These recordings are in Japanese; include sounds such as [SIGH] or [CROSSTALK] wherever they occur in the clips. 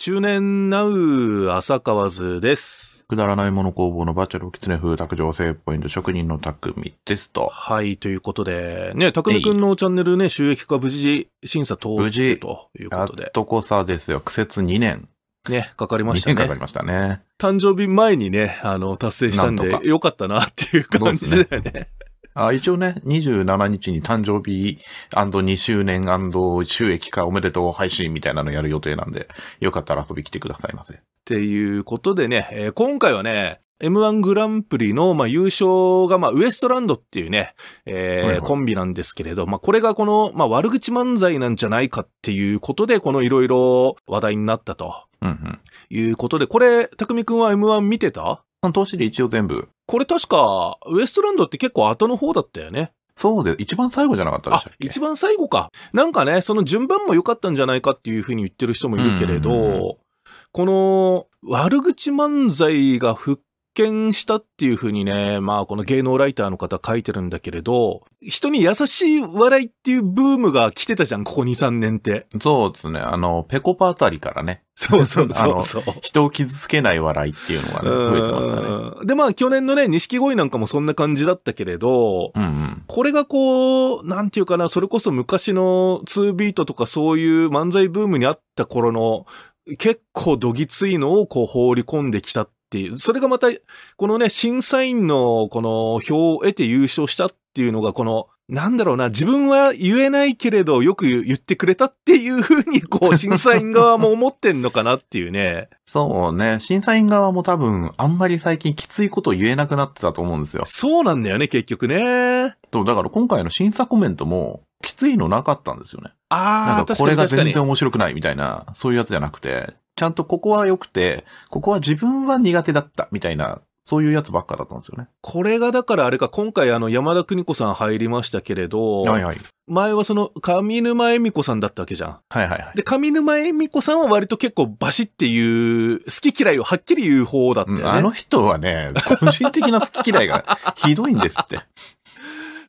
中年ナウ浅川図です。くだらないもの工房のバーチャルキツネ風卓上性ポイント職人の匠ですと。はい、ということで、ね、匠くんのチャンネルね、収益化無事審査通ってということで。やっとこさですよ、苦節2年。ね、かかりましたね。2年かかりましたね。誕生日前にね、あの、達成したんで、よかったなっていう感じだよね。あ一応ね、27日に誕生日 &2 周年収益化おめでとう配信みたいなのやる予定なんで、よかったら遊び来てくださいませ。っていうことでね、えー、今回はね、M1 グランプリの、まあ、優勝が、まあ、ウエストランドっていうね、えーはいはい、コンビなんですけれど、まあ、これがこの、まあ、悪口漫才なんじゃないかっていうことで、このいろいろ話題になったと。うんうん、いうことで、これ、たくみくんは M1 見てた半年で一応全部。これ確か、ウエストランドって結構後の方だったよね。そうで、一番最後じゃなかったでしょ。一番最後か。なんかね、その順番も良かったんじゃないかっていうふうに言ってる人もいるけれど、この悪口漫才が復見したっていうふうにね、まあこの芸能ライターの方書いてるんだけれど、人に優しい笑いっていうブームが来てたじゃん、ここ2、3年って。そうですね。あの、ペコパあたりからね。そうそうそうそう [LAUGHS] 人を傷つけない笑いっていうのがね、増えてましたね。で、まあ去年のね、錦鯉なんかもそんな感じだったけれど、うんうん、これがこう、なんていうかな、それこそ昔の2ビートとかそういう漫才ブームにあった頃の、結構どぎついのをこう放り込んできたっっていう、それがまた、このね、審査員のこの票を得て優勝したっていうのが、この、なんだろうな、自分は言えないけれど、よく言ってくれたっていうふうに、こう、審査員側も思ってんのかなっていうね。そうね。審査員側も多分、あんまり最近きついこと言えなくなってたと思うんですよ。そうなんだよね、結局ね。と、だから今回の審査コメントも、きついのなかったんですよね。ああ、なんかこれが全然面白くないみたいな、そういうやつじゃなくて、ちゃんとここは良くて、ここは自分は苦手だった、みたいな、そういうやつばっかだったんですよね。これがだからあれか、今回あの山田邦子さん入りましたけれど、はいはい。前はその上沼恵美子さんだったわけじゃん。はいはいはい。で、上沼恵美子さんは割と結構バシっていう、好き嫌いをはっきり言う方だったよね。うん、あの人はね、個人的な好き嫌いがひどいんですって。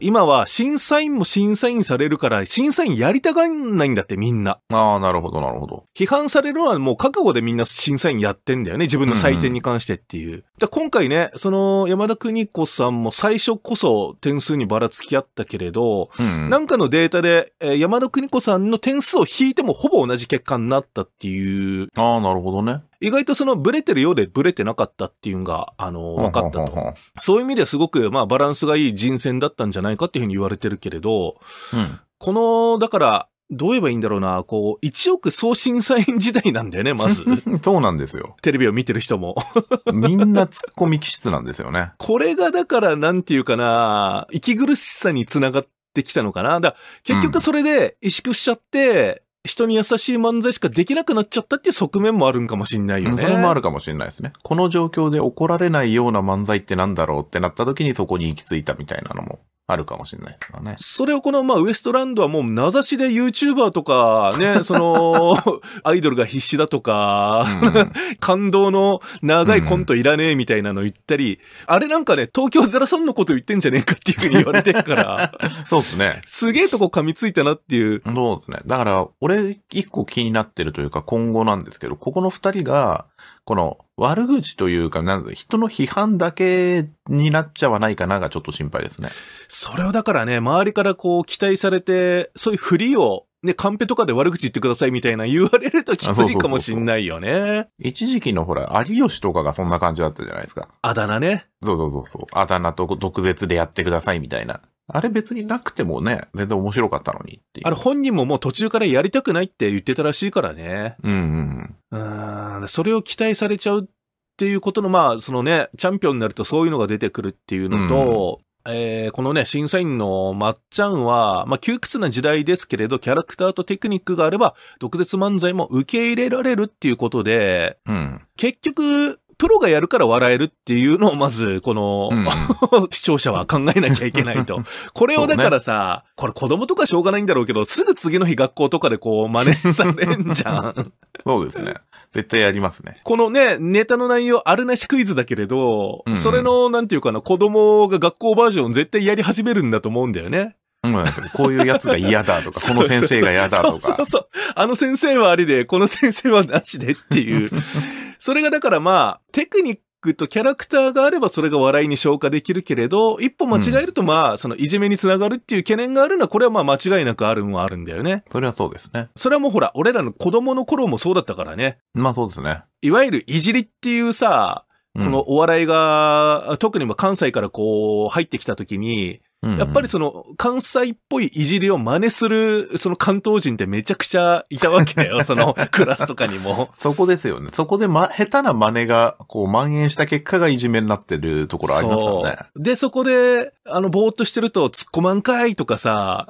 今は審査員も審査員されるから、審査員やりたがんないんだってみんな。ああ、なるほど、なるほど。批判されるのはもう覚悟でみんな審査員やってんだよね。自分の採点に関してっていう。うんうん、だ今回ね、その山田邦子さんも最初こそ点数にばらつきあったけれど、うんうん、なんかのデータで、えー、山田邦子さんの点数を引いてもほぼ同じ結果になったっていう。ああ、なるほどね。意外とそのブレてるようでブレてなかったっていうのが、あの、分かったと。そういう意味ではすごく、まあ、バランスがいい人選だったんじゃないかっていうふうに言われてるけれど、うん、この、だから、どう言えばいいんだろうな、こう、1億総審査員時代なんだよね、まず。[LAUGHS] そうなんですよ。テレビを見てる人も [LAUGHS] みんな突っ込み気質なんですよね。これがだから、なんていうかな、息苦しさにつながってきたのかな。だ結局それで萎縮しちゃって、人に優しい漫才しかできなくなっちゃったっていう側面もあるんかもしんないよね。それもあるかもしんないですね。この状況で怒られないような漫才ってなんだろうってなった時にそこに行き着いたみたいなのもあるかもしれないですよね。それをこの、まあ、ウエストランドはもう名指しで YouTuber とか、ね、[LAUGHS] その、アイドルが必死だとか、うん、[LAUGHS] 感動の長いコントいらねえみたいなの言ったり、うん、あれなんかね、東京ゼラさんのこと言ってんじゃねえかっていうふうに言われてるから。そうですね。すげえとこ噛みついたなっていう。そうですね。だから、俺、一個気になってるというか、今後なんですけど、ここの二人が、この悪口というか、なん人の批判だけになっちゃわないかながちょっと心配ですね。それをだからね、周りからこう期待されて、そういうふりをね、カンペとかで悪口言ってくださいみたいな言われるときついかもしんないよねそうそうそうそう。一時期のほら、有吉とかがそんな感じだったじゃないですか。あだ名ね。どうそうそうそう。あだ名と毒舌でやってくださいみたいな。あれ別になくてもね、全然面白かったのにっていう。あれ本人ももう途中からやりたくないって言ってたらしいからね。うんうん。うん。それを期待されちゃうっていうことの、まあ、そのね、チャンピオンになるとそういうのが出てくるっていうのと、うん、えー、このね、審査員のまっちゃんは、まあ、窮屈な時代ですけれど、キャラクターとテクニックがあれば、毒舌漫才も受け入れられるっていうことで、うん、結局、プロがやるから笑えるっていうのをまず、この、うん、[LAUGHS] 視聴者は考えなきゃいけないと。[LAUGHS] これをだからさ、ね、これ子供とかしょうがないんだろうけど、すぐ次の日学校とかでこう真似されんじゃん。[LAUGHS] そうですね。絶対やりますね。このね、ネタの内容あるなしクイズだけれど、うんうん、それの、なんていうかな、子供が学校バージョン絶対やり始めるんだと思うんだよね。うん、こういうやつが嫌だとか、この先生が嫌だとか。そうそうそう。あの先生はありで、この先生はなしでっていう。それがだからまあ、テクニックッとキャラクターがあればそれが笑いに消化できるけれど、一歩間違えるとまあ、そのいじめにつながるっていう懸念があるのは、これはまあ間違いなくあるんはあるんだよね。それはそうですね。それはもうほら、俺らの子供の頃もそうだったからね。まあそうですね。いわゆるいじりっていうさ、このお笑いが、特に関西からこう入ってきた時に、やっぱりその関西っぽいいじりを真似する、その関東人ってめちゃくちゃいたわけだよ、[LAUGHS] そのクラスとかにも。そこですよね。そこでま、下手な真似がこう蔓延した結果がいじめになってるところありますからね。で、そこで、あの、ぼーっとしてると突っ込まんかいとかさ、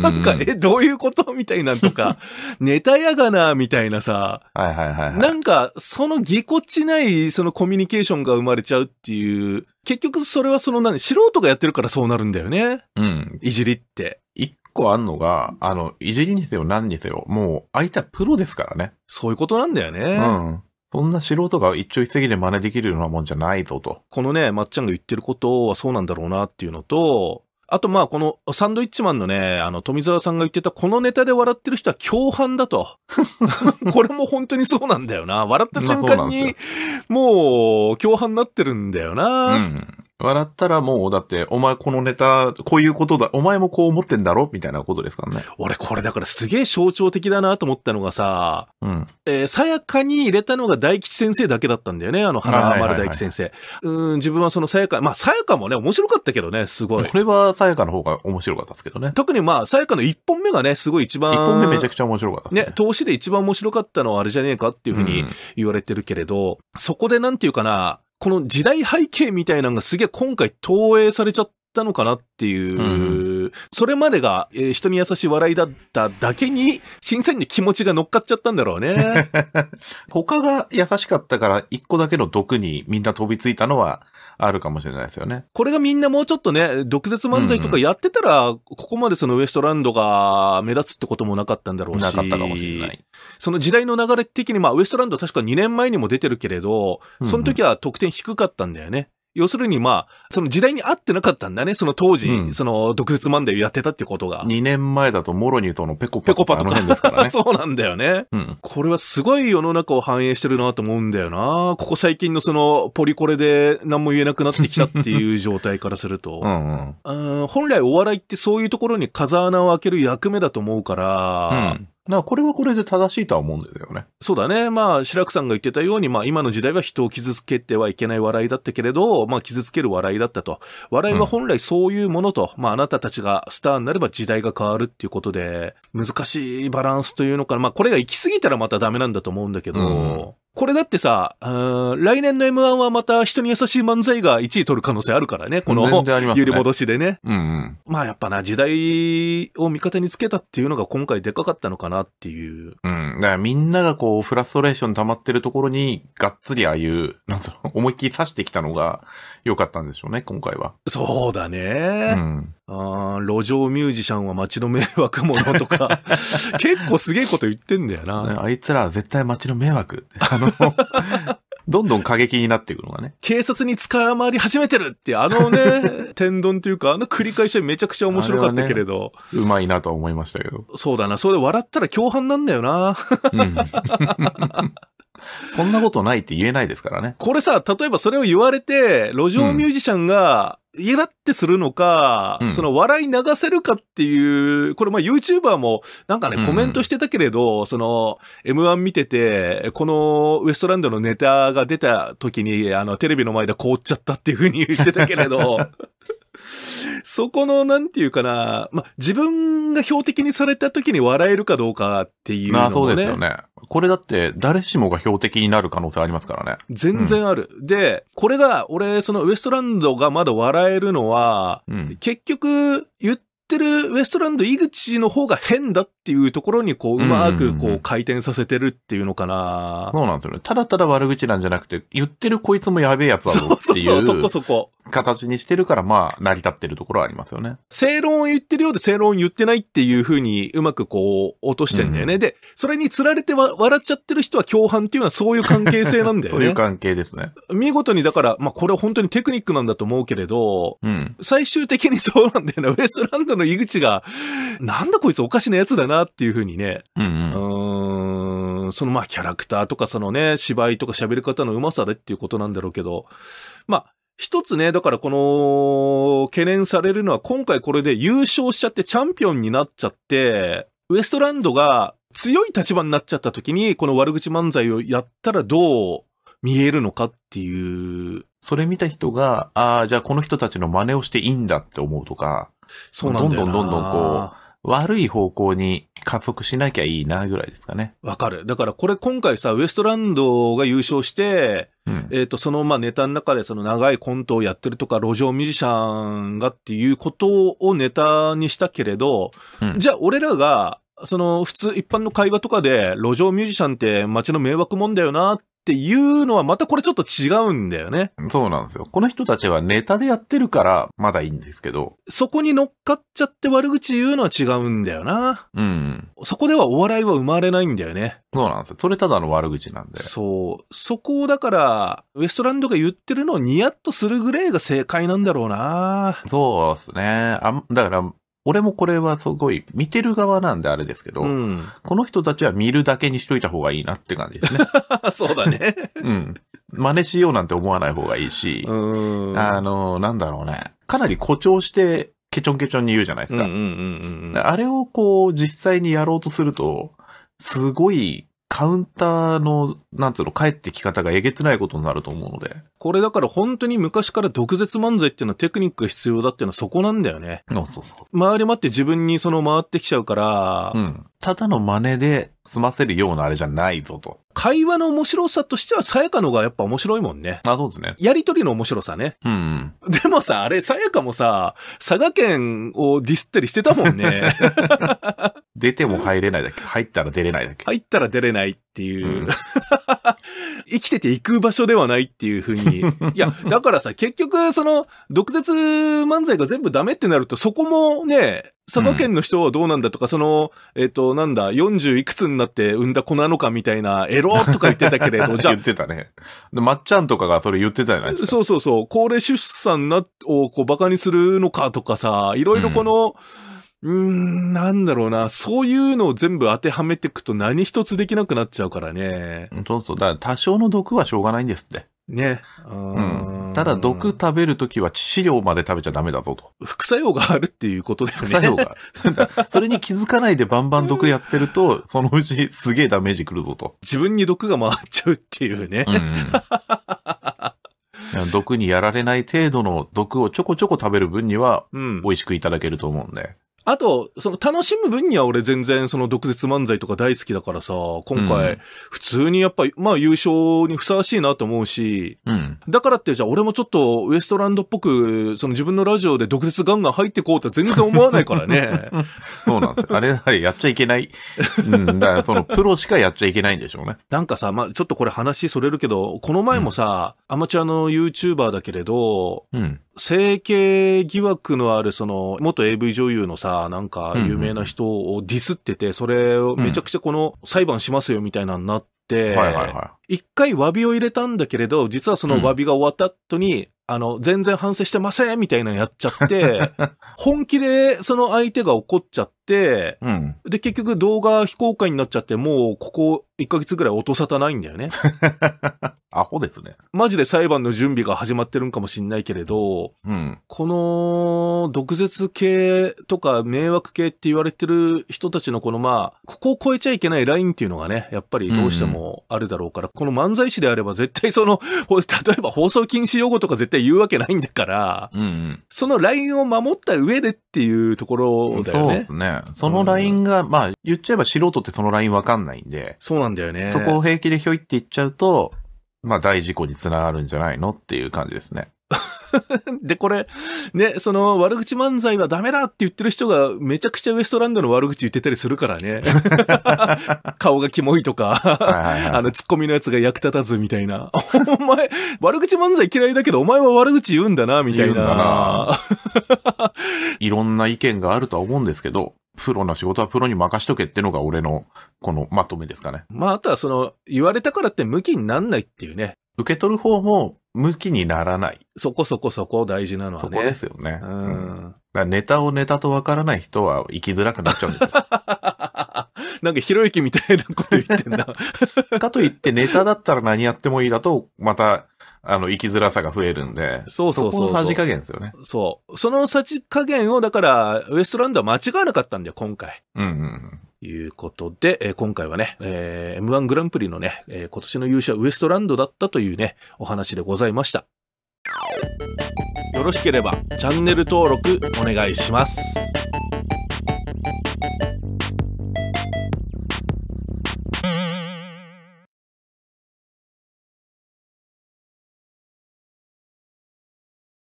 なんか、え、どういうことみたいなんとか、[LAUGHS] ネタやがな、みたいなさ。はいはいはい、はい、なんか、そのぎこちない、そのコミュニケーションが生まれちゃうっていう、結局それはその何、素人がやってるからそうなるんだよね。うん。いじりって。一個あんのが、あの、いじりにせよ何にせよ、もう相手はプロですからね。そういうことなんだよね。うん。そんな素人が一朝一夕で真似できるようなもんじゃないぞと。このね、まっちゃんが言ってることはそうなんだろうなっていうのと、あとまあこのサンドイッチマンのね、あの富澤さんが言ってたこのネタで笑ってる人は共犯だと。[LAUGHS] これも本当にそうなんだよな。笑った瞬間にもう共犯になってるんだよな。笑ったらもう、だって、お前このネタ、こういうことだ、お前もこう思ってんだろみたいなことですからね。俺これだからすげえ象徴的だなと思ったのがさ、うん。えー、さやかに入れたのが大吉先生だけだったんだよね、あの、花原丸大吉先生。うん、自分はそのさやか、まあさやかもね、面白かったけどね、すごい。これはさやかの方が面白かったですけどね。特にまあ、さやかの一本目がね、すごい一番。一本目めちゃくちゃ面白かったね、ね。投資で一番面白かったのはあれじゃねえかっていうふうに言われてるけれど、うん、そこでなんていうかな、この時代背景みたいなのがすげえ今回投影されちゃったのかなっていう、うそれまでが、えー、人に優しい笑いだっただけに、審査員の気持ちが乗っかっちゃったんだろうね。[LAUGHS] 他が優しかったから、一個だけの毒にみんな飛びついたのはあるかもしれないですよね。これがみんなもうちょっとね、毒舌漫才とかやってたら、うんうん、ここまでそのウエストランドが目立つってこともなかったんだろうし。なかったかもしれない。その時代の流れ的に、まあ、ウエストランド確か2年前にも出てるけれど、その時は得点低かったんだよね。うんうん要するにまあ、その時代に合ってなかったんだね、その当時、うんその毒舌漫才をやってたってことが。2年前だと、モロニーとのペコペペコパパとかの辺ですからね。[LAUGHS] そうなんだよね。うん。これはすごい世の中を反映してるなと思うんだよな。ここ最近のそのポリコレで何も言えなくなってきたっていう状態からすると。[LAUGHS] うんうん。うん本来お笑いってそういうところに風穴を開ける役目だと思うから、うんなこれはこれで正しいとは思うんだよね。そうだね。まあ、白くさんが言ってたように、まあ、今の時代は人を傷つけてはいけない笑いだったけれど、まあ、傷つける笑いだったと。笑いは本来そういうものと、うん、まあ、あなたたちがスターになれば時代が変わるっていうことで、難しいバランスというのかな。まあ、これが行き過ぎたらまたダメなんだと思うんだけど、うんこれだってさ、来年の M1 はまた人に優しい漫才が1位取る可能性あるからね、この、揺り戻しでね。うんまあやっぱな、時代を味方につけたっていうのが今回でかかったのかなっていう。うん。だからみんながこう、フラストレーション溜まってるところに、がっつりああいう、なん思いっきり刺してきたのが良かったんでしょうね、今回は。そうだね。うん。あ路上ミュージシャンは街の迷惑者とか、[LAUGHS] 結構すげえこと言ってんだよな。あいつらは絶対街の迷惑。あの、[LAUGHS] どんどん過激になっていくのがね。警察に捕まり始めてるって、あのね、[LAUGHS] 天丼というか、あの繰り返しめちゃくちゃ面白かったけれど。れね、うまいなとは思いましたけど。そうだな。それで笑ったら共犯なんだよな。うん [LAUGHS] そんなことないって言えないですからね。これさ、例えばそれを言われて、路上ミュージシャンが、イラってするのか、うん、その笑い流せるかっていう、これまあ YouTuber もなんかね、コメントしてたけれど、うんその M1 見てて、このウエストランドのネタが出た時に、あのテレビの前で凍っちゃったっていうふうに言ってたけれど、[LAUGHS] そこの、なんていうかな、ま、自分が標的にされた時に笑えるかどうかっていうのもね。まあそうですよね。これだって誰しもが標的になる可能性ありますからね。全然ある。うん、で、これが、俺、そのウエストランドがまだ笑えるのは、うん、結局、言っってるウエストランド井口の方が変だっていうところにこう、うまくこう回転させてるっていうのかな、そうなんですよね。ただただ悪口なんじゃなくて、言ってるこいつもやべえやつだっていう。そうそうそう、そこそこ。形にしてるから、まあ、成り立ってるところはありますよね。正論を言ってるようで正論を言ってないっていうふうにうまくこう、落としてんだよね。うん、で、それにつられて笑っちゃってる人は共犯っていうのはそういう関係性なんだよね。[LAUGHS] そういう関係ですね。見事にだから、まあこれは本当にテクニックなんだと思うけれど、うん、最終的にそうなんだよね。[LAUGHS] ウエストランドの井口が、なんだこいつおかしなやつだなっていう風にね、うん、うん、そのまあキャラクターとかそのね、芝居とか喋り方のうまさでっていうことなんだろうけど、まあ、一つね、だからこの、懸念されるのは今回これで優勝しちゃってチャンピオンになっちゃって、ウエストランドが強い立場になっちゃった時に、この悪口漫才をやったらどう見えるのかっていう。それ見た人が、ああ、じゃあこの人たちの真似をしていいんだって思うとか、そうなんだよどんどんどんどんこう、悪い方向に加速しなきゃいいなぐらいですかね。わかる。だからこれ今回さ、ウエストランドが優勝して、うん、えっ、ー、と、そのまあネタの中でその長いコントをやってるとか、路上ミュージシャンがっていうことをネタにしたけれど、うん、じゃあ俺らが、その普通一般の会話とかで路上ミュージシャンって街の迷惑もんだよなっっていうのはまたこれちょっと違うんだよね。そうなんですよ。この人たちはネタでやってるからまだいいんですけど。そこに乗っかっちゃって悪口言うのは違うんだよな。うん。そこではお笑いは生まれないんだよね。そうなんですよ。それただの悪口なんで。そう。そこをだから、ウエストランドが言ってるのをニヤッとするぐらいが正解なんだろうな。そうですね。あだから、俺もこれはすごい見てる側なんであれですけど、うん、この人たちは見るだけにしといた方がいいなって感じですね。[LAUGHS] そうだね。うん。真似しようなんて思わない方がいいし、あの、なんだろうね。かなり誇張してケチョンケチョンに言うじゃないですか。あれをこう実際にやろうとすると、すごいカウンターの、なんつうの、帰ってき方がえげつないことになると思うので。これだから本当に昔から毒舌漫才っていうのはテクニックが必要だっていうのはそこなんだよね。そうそうそう。周り待って自分にその回ってきちゃうから、うん。ただの真似で済ませるようなあれじゃないぞと。会話の面白さとしては、さやかのがやっぱ面白いもんね。あ、そうですね。やりとりの面白さね。うん、うん。でもさ、あれ、さやかもさ、佐賀県をディスったりしてたもんね。[LAUGHS] 出ても入れないだけ。入ったら出れないだけ。入ったら出れないっていう。うん、[LAUGHS] 生きてて行く場所ではないっていうふうに。[LAUGHS] いや、だからさ、結局、その、毒舌漫才が全部ダメってなると、そこもね、佐賀県の人はどうなんだとか、うん、その、えっ、ー、と、なんだ、40いくつになって産んだ子なのかみたいな、エロとか言ってたけれど、[LAUGHS] じゃあ。言ってたね。で、まっちゃんとかがそれ言ってたよね。そうそうそう。高齢出産な、をこう、馬鹿にするのかとかさ、いろいろこの、うんうーん、なんだろうな。そういうのを全部当てはめていくと何一つできなくなっちゃうからね。そうそう。だから多少の毒はしょうがないんですって。ね。うん。ただ毒食べるときは致死量まで食べちゃダメだぞと。副作用があるっていうことですね。副作用が。[LAUGHS] それに気づかないでバンバン毒やってると、そのうちすげえダメージくるぞと。自分に毒が回っちゃうっていうね。うん、毒にやられない程度の毒をちょこちょこ食べる分には、美味しくいただけると思うんで。あと、その楽しむ分には俺全然その毒舌漫才とか大好きだからさ、今回、普通にやっぱ、まあ優勝にふさわしいなと思うし、うん、だからってじゃあ俺もちょっとウエストランドっぽく、その自分のラジオで毒舌ガンガン入ってこうって全然思わないからね。[LAUGHS] そうなんですよ。あれ、あれやっちゃいけない。うん、だからそのプロしかやっちゃいけないんでしょうね。なんかさ、まあちょっとこれ話それるけど、この前もさ、うん、アマチュアの YouTuber だけれど、うん整形疑惑のある、その、元 AV 女優のさ、なんか有名な人をディスってて、それをめちゃくちゃこの裁判しますよみたいなんになって、一回詫びを入れたんだけれど、実はその詫びが終わった後に、あの、全然反省してませんみたいなのやっちゃって、[LAUGHS] 本気でその相手が怒っちゃって、、うん、で、結局動画非公開になっちゃって、もうここ1ヶ月ぐらい音沙汰ないんだよね。[LAUGHS] アホですね。マジで裁判の準備が始まってるんかもしんないけれど、うん、この毒舌系とか迷惑系って言われてる人たちのこのまあ、ここを超えちゃいけないラインっていうのがね、やっぱりどうしてもあるだろうから、うん、この漫才師であれば絶対その、[LAUGHS] 例えば放送禁止用語とか絶対言うわけないんだから、うんうん、そのラインを守った上でっていうところだよね。そうですね。そのラインが、まあ、言っちゃえば素人ってそのラインわかんないんで。そうなんだよね。そこを平気でひょいって言っちゃうと、まあ、大事故につながるんじゃないのっていう感じですね。[LAUGHS] で、これ、ね、その悪口漫才はダメだって言ってる人がめちゃくちゃウエストランドの悪口言ってたりするからね。[LAUGHS] 顔がキモいとか、あの、ツッコミのやつが役立たずみたいな。お前、悪口漫才嫌いだけど、お前は悪口言うんだな、みたいな。いろんな意見があるとは思うんですけど。プロの仕事はプロに任しとけってのが俺の、このまとめですかね。まあ、あとはその、言われたからって向きになんないっていうね。受け取る方も向きにならない。そこそこそこ大事なのはね。そこですよね。うん。うんだネタをネタとわからない人は生きづらくなっちゃうんですよ。[LAUGHS] なんかひろゆきみたいなこと言ってんな。[LAUGHS] かといってネタだったら何やってもいいだと、またあの、生きづらさが増えるんで、そうそうそうそのさじ加減ですよね。そう。そのさじ加減を、だから、ウエストランドは間違わなかったんだよ、今回。うんうん、いうことで、えー、今回はね、えー、M1 グランプリのね、えー、今年の優勝はウエストランドだったというね、お話でございました。よろしければチャンネル登録お願いします。